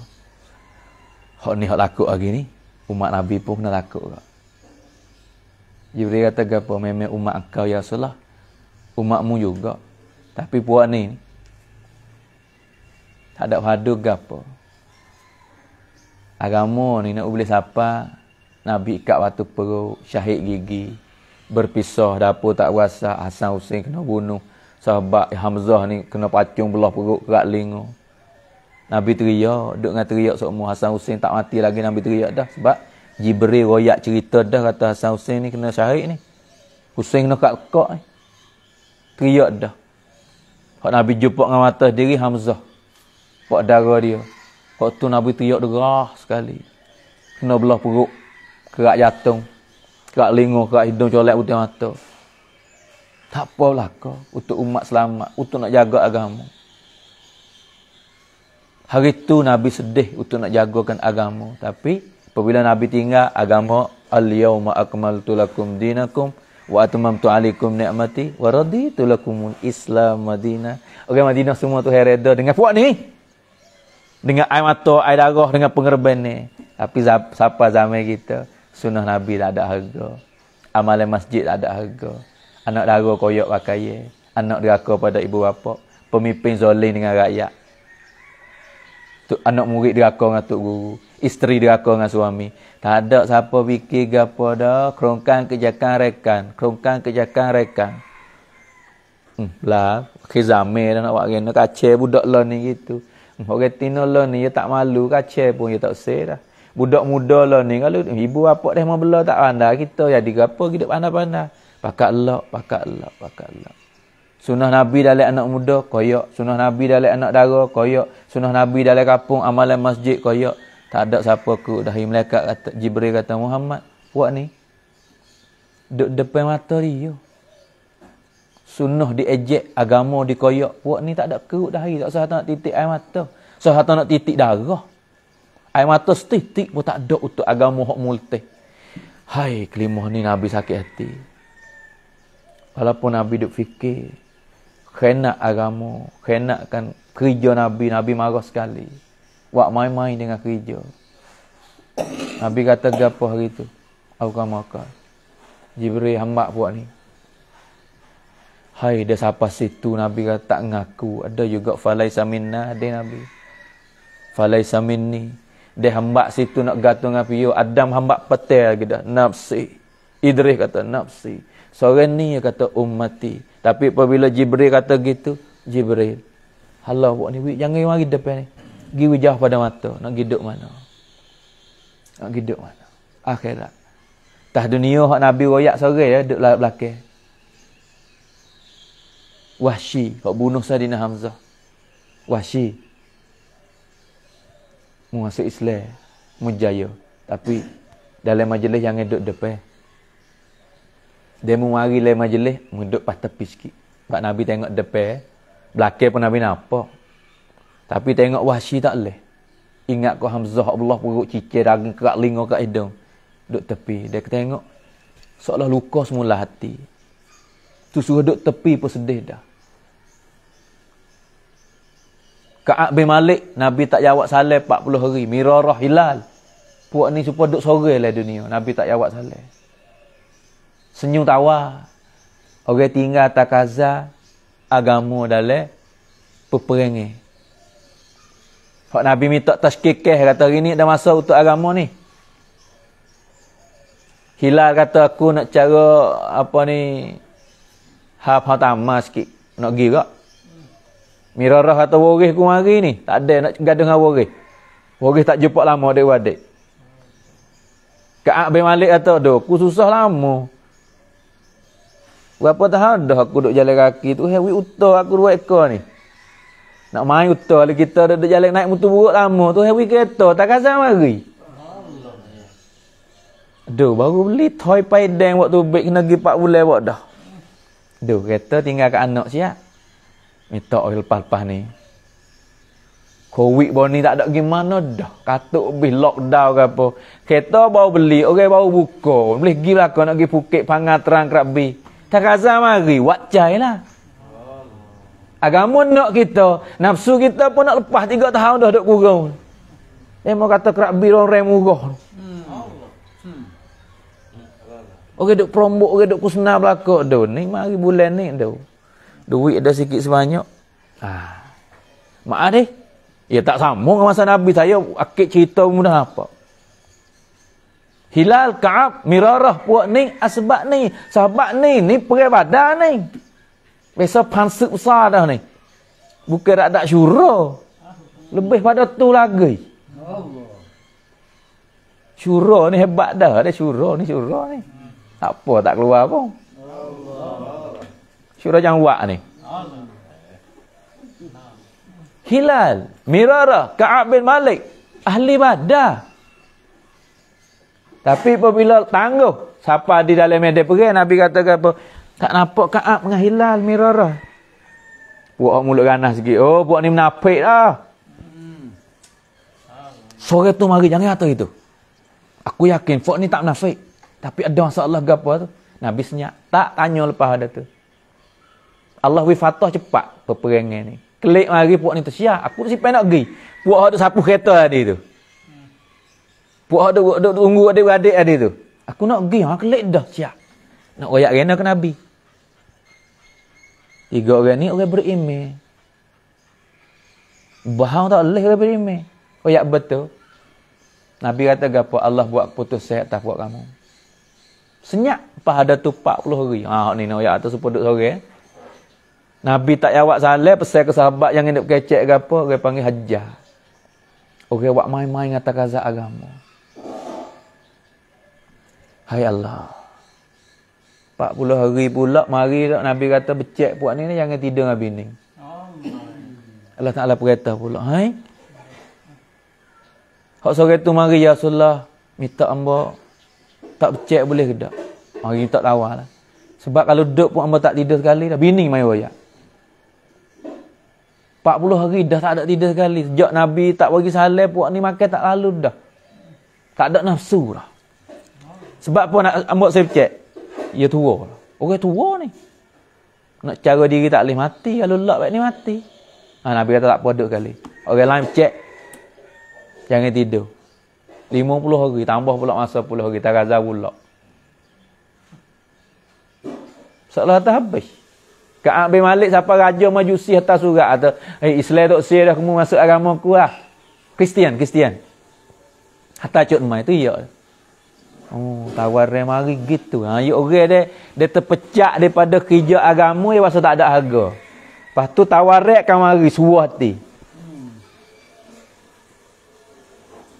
[SPEAKER 1] Hak ni hak lakuk lagi ni. Umat Nabi pun kena lakuk kak. Jibril kata apa? Memang umat kau ya Rasulullah. Umatmu juga. Tapi puak ni. Tak ada padu ke apa? Agama ni nak boleh siapa? Nabi ikat batu perut. Syahid gigi. Berpisah. Dapur tak kuasa Hasan Hussein kena bunuh. Sahabat Hamzah ni kena pacung belah perut kerak lingur. Nabi teriak, duk dengan teriak semua Hasan Hussein tak mati lagi Nabi teriak dah sebab Jibril royak cerita dah kata Hasan Hussein ni kena syahid ni. Hussein kena kat kok ni. Teriak dah. Hak Nabi jumpa dengan mata diri Hamzah. Pak darah dia. Hak tu Nabi teriak derah sekali. Kena belah perut. Kerak jatung. Kerak lingur, kerak hidung colek putih mata. Tak apa lah kau untuk umat selamat, untuk nak jaga agama. Hari tu Nabi sedih untuk nak jagakan agama. Tapi apabila Nabi tinggal agama al-yauma Akmal lakum dinakum wa atamamtu alaikum ni'mati wa raditu lakum islam madinah. Okay Madina semua tu hereda dengan puak ni. Dengan air mata, air darah dengan pengerban ni. Tapi siapa zaman kita? Sunnah Nabi tak ada harga. Amalan masjid tak ada harga. Anak dara koyok pakai. Anak diraka pada ibu bapa. Pemimpin zolim dengan rakyat. Tuk, anak murid diraka dengan tok guru, isteri diraka dengan suami. Tak ada siapa fikir gapo dah, kerongkan kejakan rekan, kerongkan kejakan rekan. Hmm, lah, kizame dah nak buat kena kacau budak lo ni gitu. Hmm, Orang tino lo ni, dia tak malu kacau pun, dia tak usir dah. Budak muda lo ni, kalau ibu apa dah mau bela tak pandai, kita jadi gapo, kita pandai-pandai. Pakat lo, pakat lo, pakat lo. Sunnah Nabi dalam anak muda, koyok. Sunnah Nabi dalam anak dara, koyok. Sunnah Nabi dalam kampung, amalan masjid, koyok. Tak ada siapa aku. Dahi melekat, kata, Jibril kata, Muhammad, buat ni. Duk depan mata ni, yo. Sunnah diejek, agama dikoyok. Buat ni tak ada keruk dahi. Tak sehat nak titik air mata. Usah nak titik darah. Air mata setitik pun tak ada untuk agama hak multih. Hai, kelima ni Nabi sakit hati. Walaupun Nabi duk fikir, khianat agama, kan kerja Nabi, Nabi marah sekali. Buat main-main dengan kerja. Nabi kata gapo hari tu? Aku kan makan. Jibril hamba buat ni. Hai, dia siapa situ Nabi kata tak ngaku. Ada juga falaisa minna ada Nabi. Falaisa minni. Dia hamba situ nak gantung api. Adam hamba petel gitu. Nafsi. Idris kata nafsi. Nafsi. Seorang ni yang kata ummati. Tapi apabila Jibril kata gitu, Jibril. Halau buat ni, jangan mari depan ni. Giri jauh pada mata, nak hidup mana. Nak hidup mana. Akhirat. Tah dunia hak Nabi royak sore ya, duduk lah belakang. Wahsyi, hak bunuh Sadina Hamzah. Wahsyi. Muasa Islam, mujaya. Tapi dalam majlis yang duduk depan. Dia memari lain majlis, menduduk pas tepi sikit. Sebab Nabi tengok depan, belakang pun Nabi nampak. Tapi tengok wahsi tak boleh. Ingat kau Hamzah Allah perut cicir, daging kerak lingo kat hidung. Duduk tepi. Dia tengok, seolah luka semula hati. Tu suruh duduk tepi pun sedih dah. Ka'ab bin Malik, Nabi tak jawab salam 40 hari. Mirarah hilal. Puak ni supaya duduk sore lah dunia. Nabi tak jawab salam senyum tawa orang tinggal kaza, agama dalam peperangan Pak Nabi minta tashkikeh kata hari ni dah masa untuk agama ni. Hilal kata aku nak cara apa ni hap hap tamah sikit. Nak pergi kak. Mirarah kata warih ku mari ni. Tak ada nak gaduh dengan warih. Warih tak jumpa lama dia wadik. Kak Abim Malik kata aku susah lama. Berapa tahun dah aku duduk jalan kaki tu. Hei, eh, utah aku dua ekor ni. Nak main utah lah kita duduk jalan naik mutu buruk lama tu. Hei, eh, kereta. Tak kasih mari. Aduh, baru beli toy paiden waktu baik kena pergi 4 bulan buat dah. Aduh, kereta tinggal ke anak siap. Minta oil lepas-lepas ni. Covid pun ni tak ada gimana dah. Katuk lebih lockdown ke apa. Kereta baru beli, orang okay, baru buka. Boleh pergi lah kau nak pergi Phuket, Pangatran, Krabi. Takaza mari, wat cai lah. Agama nak kita, nafsu kita pun nak lepas tiga tahun dah duduk kurung. Eh, mau kata kerak biru orang yang murah. Hmm. Orang duduk perombok, orang duduk kusna belakang tu. Ni mari bulan ni tu. Duit ada sikit sebanyak. Ah. Maaf ni. Ya tak sama dengan masa Nabi saya. Akit cerita pun apa. Hilal, Kaab, Mirarah, Puak ni, Asbab ni, Sahabat ni, ni perai ni. Biasa pansip besar dah ni. Bukan rakyat syurah. Lebih pada tu lagi. Syurah ni hebat dah. Ada syurah ni, syurah ni. tak Apa tak keluar pun. Syurah yang wak ni. Hilal, Mirarah, Kaab bin Malik. Ahli badan. Tapi apabila tangguh siapa di dalam meja perang Nabi kata apa? Tak nampak Kaab dengan hilal mirarah. Buat mulut ganas sikit. Oh, buat ni menapik lah. Sore tu mari jangan atur itu. Aku yakin fuk ni tak menafik. Tapi ada masalah ke apa tu. Nabi senyap. Tak tanya lepas ada tu. Allah wifatah cepat peperangan ni. Klik mari fuk ni tersiap. Aku tak sipai nak pergi. Fuk tu sapu kereta tadi tu. Puak ada ada tunggu ada adik ada tu. Aku nak pergi ha kelik dah siap. Nak royak rena ke Nabi. Tiga orang ni orang berimeh. Bahang tak leh orang berimeh. Royak betul. Nabi kata gapo Allah buat putus saya atas buat kamu. Senyap ada tu 40 hari. Ha ni nak royak atas supaya duduk sore. Eh. Nabi tak jawab salah pesan ke sahabat yang hendak kecek gapo orang panggil hajjah. Orang buat main-main kata kazak agama. Hai Allah. 40 hari pula mari tak Nabi kata becek puak ni jangan tidur dengan bini. Allah Taala berkata pula, hai. Hak sore tu mari ya Rasulullah minta hamba tak becek boleh ke tak? Hari tak lawa Sebab kalau duduk pun hamba tak tidur sekali dah bini mai royak. 40 hari dah tak ada tidur sekali. Sejak Nabi tak bagi salam puak ni makan tak lalu dah. Tak ada nafsu lah. Sebab apa nak ambil Snapchat? Ya tua. Lah. Orang tua ni. Nak cara diri tak boleh mati. Kalau lock back ni mati. Ha, Nabi kata tak apa kali. Orang lain check. Jangan tidur. Lima puluh hari. Tambah pula masa puluh hari. Tak razah pula. Salah tak habis. Kak Abi Malik siapa raja majusi atas surat. Atau hey, eh, Islam tak sihir dah kamu masuk agama aku lah. Kristian, Kristian. Hatta cut itu iya. Oh, tawaran mari gitu. Ha, ya orang dia dia terpecak daripada kerja agama dia rasa tak ada harga. Lepas tu tawaran kan mari suah hati.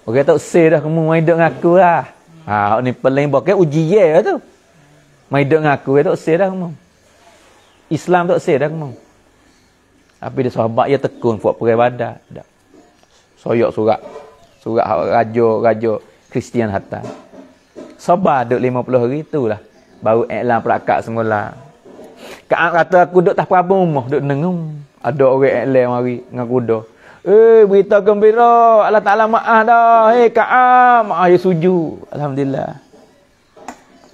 [SPEAKER 1] Orang tak usah dah kamu main duduk dengan aku lah. Ha, ni paling bakal kan? ujian lah tu. Main duduk dengan aku, dia tak usah dah kamu. Islam tak usah dah kamu. Tapi dia sahabat, dia tekun buat peribadat. Soyok surat. Surat raja, raja Kristian Hatta. Hatta sabar lima 50 hari itulah. Baru iklan perakat semula. Kakak kata aku duk tak apa rumah, duk nengung. Ada orang iklan mari dengan kuda. Eh, berita gembira. Allah Ta'ala ma'ah dah. Hei, Kak ma'ah ya suju. Alhamdulillah.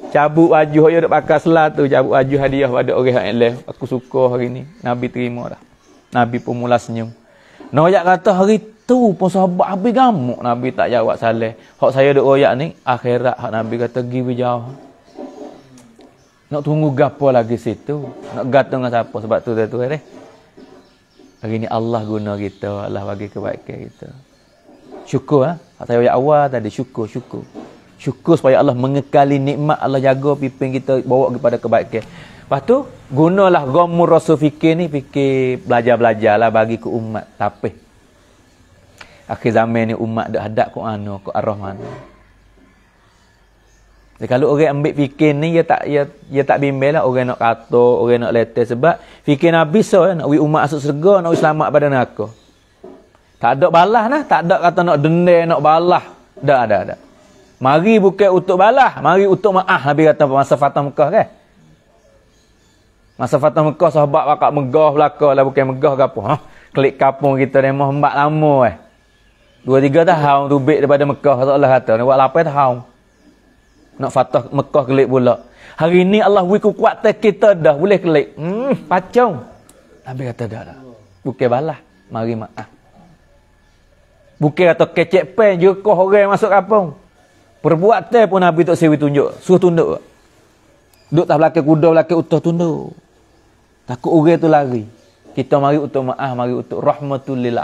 [SPEAKER 1] Cabut baju yang duk pakai selah tu. Cabut baju hadiah pada orang iklan. Aku suka hari ni. Nabi terima dah. Nabi pemula senyum. Noyak kata hari tu pun sahabat habis gamuk Nabi tak jawab salih. Hak saya duk royak ni, akhirat hak Nabi kata pergi berjauh. Nak tunggu gapo lagi situ? Nak gatung dengan siapa sebab tu dia tu eh. Hari ni Allah guna kita, Allah bagi kebaikan kita. Syukur ah. Ha? Saya ayat awal tadi syukur, syukur. Syukur supaya Allah mengekali nikmat Allah jaga pipin kita bawa kepada kebaikan. Lepas tu, gunalah gomur rasul fikir ni fikir belajar-belajarlah bagi ke umat tapi akhir zaman ni umat dak hadap ke mana ke arah mana jadi kalau orang ambil fikir ni ya tak ya ia tak bimbel lah orang nak kata orang nak letes sebab fikir Nabi so ya, nak umat masuk surga nak selamat pada neraka tak ada balah nah tak ada kata nak dendeng nak balah dak ada dak mari bukan untuk balah mari untuk maaf Nabi kata masa Fatah Mekah kan Masa Fatah Mekah sahabat bakal megah belaka lah bukan megah ke apa. Ha? Klik kapung kita demo hembat lama eh. Dua tiga tahun tu bek daripada Mekah tak Allah kata nak buat apa tahun. Nak fatah Mekah kelik pula. Hari ni Allah wiku kuat kita dah boleh kelik. Hmm, pacau. Nabi kata dah dah. Bukan balas. Mari maaf. Ah. Bukan kata kecek pen je kau orang masuk kampung. Perbuatan pun Nabi tak sewi tunjuk. Suruh tunduk. Duduk tak belakang kuda, belakang utuh tunduk. Takut orang tu lari. Kita mari untuk maaf, ah, mari untuk rahmatul lil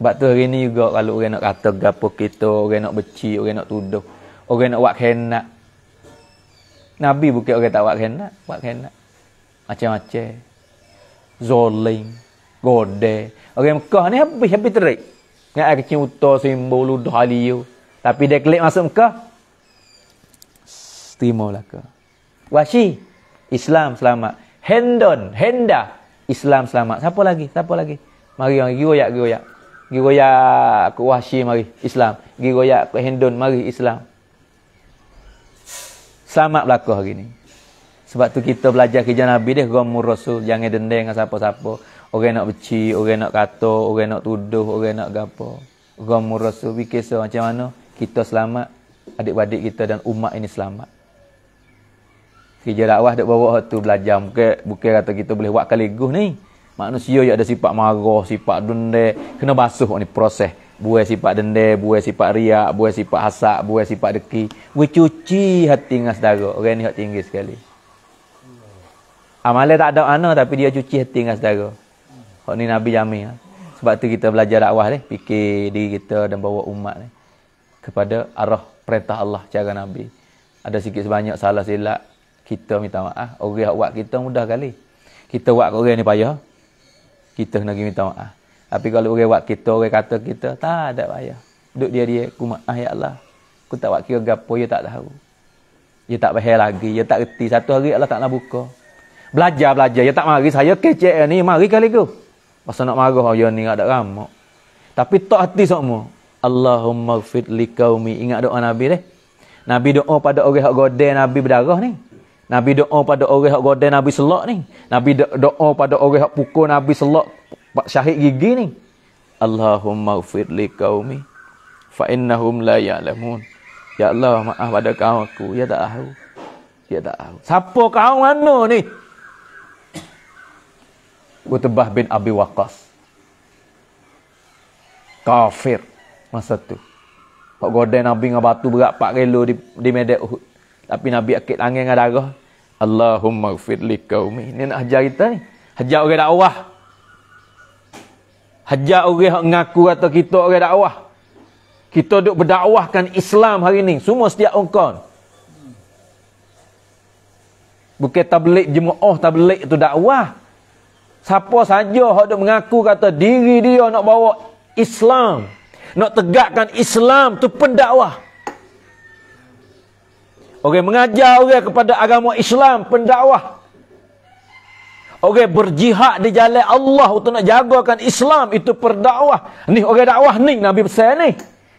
[SPEAKER 1] sebab tu hari ni juga kalau orang nak kata gapo kita, orang nak beci, orang nak tuduh, orang nak buat khianat. Nabi bukan orang tak buat khianat, buat khianat. Macam-macam. Zolim, gode. Orang Mekah ni habis habis terik. Ingat ai kecil uta simbol ludah aliyo. Tapi dia klik masuk Mekah. Terima lah ke. Washi, Islam selamat. Hendon, Henda, Islam selamat. Siapa lagi? Siapa lagi? Mari orang geroyak-geroyak. geroyak geroyak Giroya ke Wahsyim mari Islam. Giroya ke Hendon mari Islam. sama berlaku hari ni. Sebab tu kita belajar kerja Nabi dia. Gomur Rasul. Jangan dendeng dengan siapa-siapa. Orang nak beci. Orang nak kato, Orang nak tuduh. Orang nak gapo, Gomur Rasul. Fikir so macam mana. Kita selamat. Adik-adik kita dan umat ini selamat. Kerja dakwah dia bawa tu belajar. Bukan, bukan kata kita boleh buat kaligus ni manusia yang ada sifat marah, sifat Dende, kena basuh ni proses. Buai sifat dendek, buai sifat riak, buai sifat hasak, buai sifat deki. cuci hati dengan saudara. Orang ni hak tinggi sekali. Amalnya ah, tak ada mana tapi dia cuci hati dengan saudara. Hak ni Nabi Jamil. Ah. Sebab tu kita belajar dakwah ni, fikir diri kita dan bawa umat ni kepada arah perintah Allah cara Nabi. Ada sikit sebanyak salah silap, kita minta maaf. Orang buat kita mudah kali. Kita buat orang ni payah kita nak minta maaf. Tapi kalau orang buat kita, orang kata kita, tak ada bahaya. Duduk dia-dia, ku maaf ya Allah. Ku tak buat kira gapo, dia ya tak tahu. Dia ya tak bahaya lagi, dia ya tak reti. Satu hari Allah tak nak buka. Belajar-belajar, dia tak mari saya kecek ni, mari kali ku. Pasal nak marah, dia oh, ni ada ramak. Tapi tak hati semua. Allahumma gfid kaumi. Ingat doa Nabi deh. Nabi doa pada orang yang godeh Nabi berdarah ni. Nabi doa pada orang yang godeh Nabi Selok ni. Nabi doa pada orang yang pukul Nabi Selok syahid gigi ni. Allahumma ufir li kaumi. Fa'innahum la ya'lamun. Ya Allah maaf pada kaum aku. Ya tak tahu. Ya tak tahu. Siapa kaum mana ni? Utbah bin Abi Waqas. Kafir. Masa tu. Pak godeh Nabi dengan batu berat 4 kilo di, di medek Uhud. Tapi Nabi akit angin dengan darah. Allahumma gfir li kaumi. Ini nak hajar kita ni. Hajar orang dakwah. Hajar orang ngaku atau kita orang dakwah. Kita duduk berdakwahkan Islam hari ni. Semua setiap ongkon. Bukan tablik jemaah oh, tablik itu dakwah. Siapa saja yang duduk mengaku kata diri dia nak bawa Islam. Nak tegakkan Islam tu pendakwah. Orang mengajar orang kepada agama Islam, pendakwah. Orang berjihad di jalan Allah untuk nak jagakan Islam, itu perdakwah. Ni orang dakwah ni, Nabi besar ni.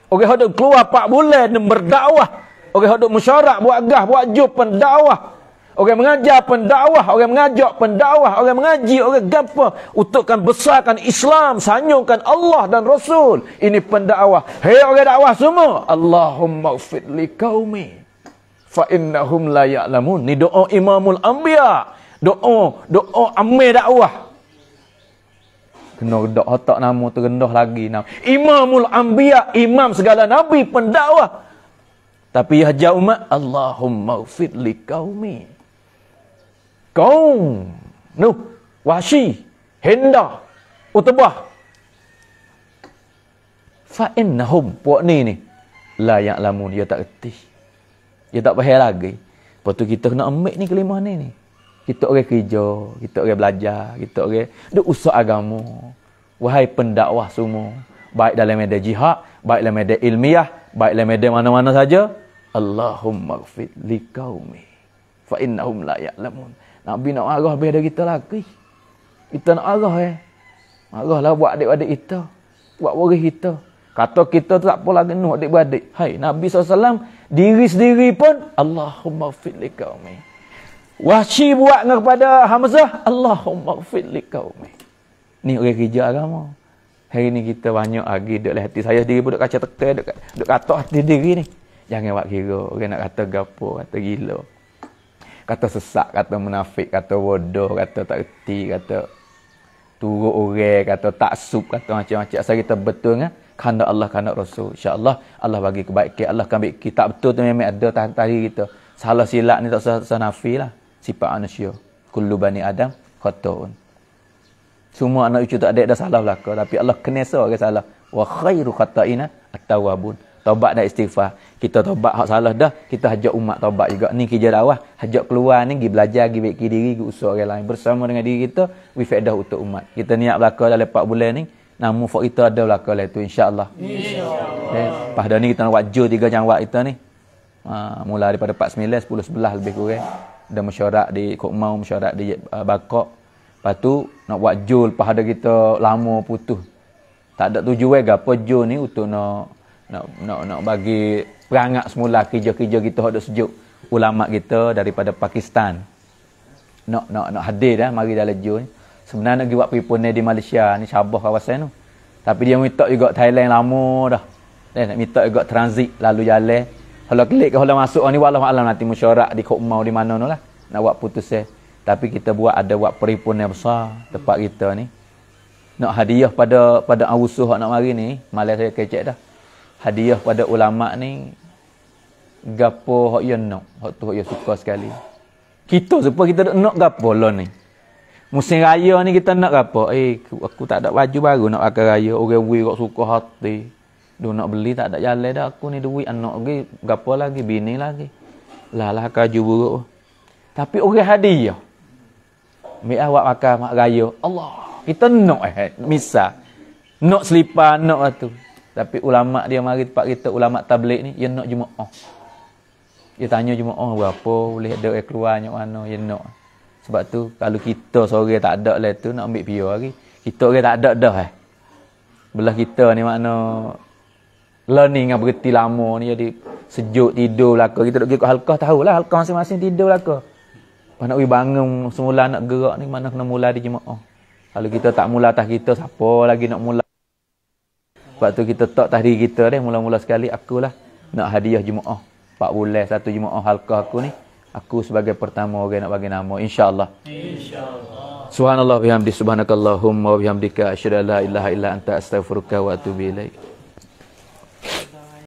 [SPEAKER 1] Orang hodok keluar 4 bulan berdakwah. Orang hodok musyarak, buat gah, buat jub, pendakwah. Orang mengajar pendakwah, orang mengajak pendakwah, orang mengaji, orang gapo Untukkan besarkan Islam, sanyungkan Allah dan Rasul. Ini pendakwah. Hei orang dakwah semua. Allahumma ufidli kaumih fa innahum la ya'lamun ni doa imamul anbiya doa doa amir dakwah kena redak hatak nama tu terendah lagi nama imamul anbiya imam segala nabi pendakwah tapi haja ya umat Allahumma ufid li qaumi kaum nu washi henda utbah fa innahum puak ni ni la ya'lamun dia tak reti dia tak payah lagi. Lepas tu kita kena ambil ni kelima ni ni. Kita orang kerja, kita orang belajar, kita orang duk usah agama. Wahai pendakwah semua, baik dalam medan jihad, baik dalam medan ilmiah, baik dalam medan mana-mana saja, Allahumma ighfir li qaumi fa innahum la ya'lamun. Nabi nak marah habis kita lagi. Kita nak marah eh. Marahlah buat adik-adik kita, buat waris kita. Kata kita tak apa lagi nuh adik-beradik. Hai, Nabi SAW diri sendiri pun Allahumma fi'li kaumi. Wahsi buat kepada Hamzah Allahumma fi'li kaumi. Ni orang kerja agama. Hari ni kita banyak lagi duduk hati saya sendiri pun duduk kaca teka, duduk, duduk kata hati diri ni. Jangan buat kira. Orang nak kata gapo, kata gila. Kata sesak, kata munafik, kata bodoh, kata tak reti, kata turut orang, kata tak sup, kata macam-macam. Asal kita betul kan? kehendak Allah kehendak Rasul Insya Allah Allah bagi kebaikan Allah akan ambil kita betul tu memang ada tadi kita salah silap ni tak usah sanafi lah sifat manusia kullu bani adam khata'un semua anak cucu tak ada dah salah belaka tapi Allah kenesa orang salah wa khairu khata'ina at-tawwabun tobat dan istighfar kita tobat hak salah dah kita ajak umat tobat juga ni kerja dakwah ajak keluar ni pergi belajar pergi baik diri pergi usah orang lain bersama dengan diri kita wi untuk umat kita niat belaka dalam 4 bulan ni namun fa kita ada belaka lah tu insyaallah insyaallah okay. Eh, pada ni kita nak buat tiga jangwat kita ni ha, mula daripada 49 10 11 lebih kurang ada mesyuarat di Kokmau mesyuarat di uh, Bakok lepas tu nak buat jo lepas ada kita lama putus tak ada tujuh. eh, gapo jo ni untuk nak nak nak, nak bagi perangak semula kerja-kerja kita hok sejuk ulama kita daripada Pakistan nak nak nak hadir dah eh, mari dalam jo ni Sebenarnya pergi buat perhimpunan di Malaysia ni Sabah kawasan tu. Tapi dia minta juga Thailand lama dah. Dia nak minta juga transit lalu jalan. Kalau klik kalau masuk ni walau alam nanti musyarak di Kokmau di mana tu lah. Nak buat putus eh. Tapi kita buat ada buat perhimpunan besar tempat kita ni. Nak hadiah pada pada awusuh nak mari ni. Malah saya kecek dah. Hadiah pada ulama' ni. Gapo hok yang nak. Hok tu hok yang suka sekali. Kita supaya kita nak gapo lah ni. Musim raya ni kita nak apa? Eh, aku tak ada baju baru nak pakai raya. Orang wui kau suka hati. Dia nak beli tak ada jalan dah aku ni duit anak lagi. Gapa lagi? Bini lagi. Lah lah kaju buruk. Tapi orang hadiah. Mereka awak pakai mak raya. Allah. Kita nak eh. Misal. Nak selipar nak lah tu. Tapi ulama dia mari tempat kita. Ulama tablik ni. Dia nak jumlah. Oh. Dia tanya jumlah. Oh, berapa? Boleh ada keluar. Nyok mana? Dia nak. No. Sebab tu kalau kita seorang tak ada lah tu nak ambil pio lagi. Kita orang tak ada dah eh. Belah kita ni makna learning ngah berhenti lama ni jadi sejuk tidur belaka. Kita duduk pergi ke halkah tahulah halkah masing-masing tidur belaka. Lepas nak pergi bangun semula nak gerak ni mana kena mula di jemaah. Oh, kalau kita tak mula atas kita siapa lagi nak mula. Sebab tu kita tak tahdiri kita ni mula-mula sekali akulah nak hadiah jemaah. 4 bulan satu jemaah halkah aku ni aku sebagai pertama orang nak bagi nama insyaallah insyaallah subhanallah bihamdi subhanakallahumma wa bihamdika asyhadu an la ilaha illa anta astaghfiruka wa atubu ilaik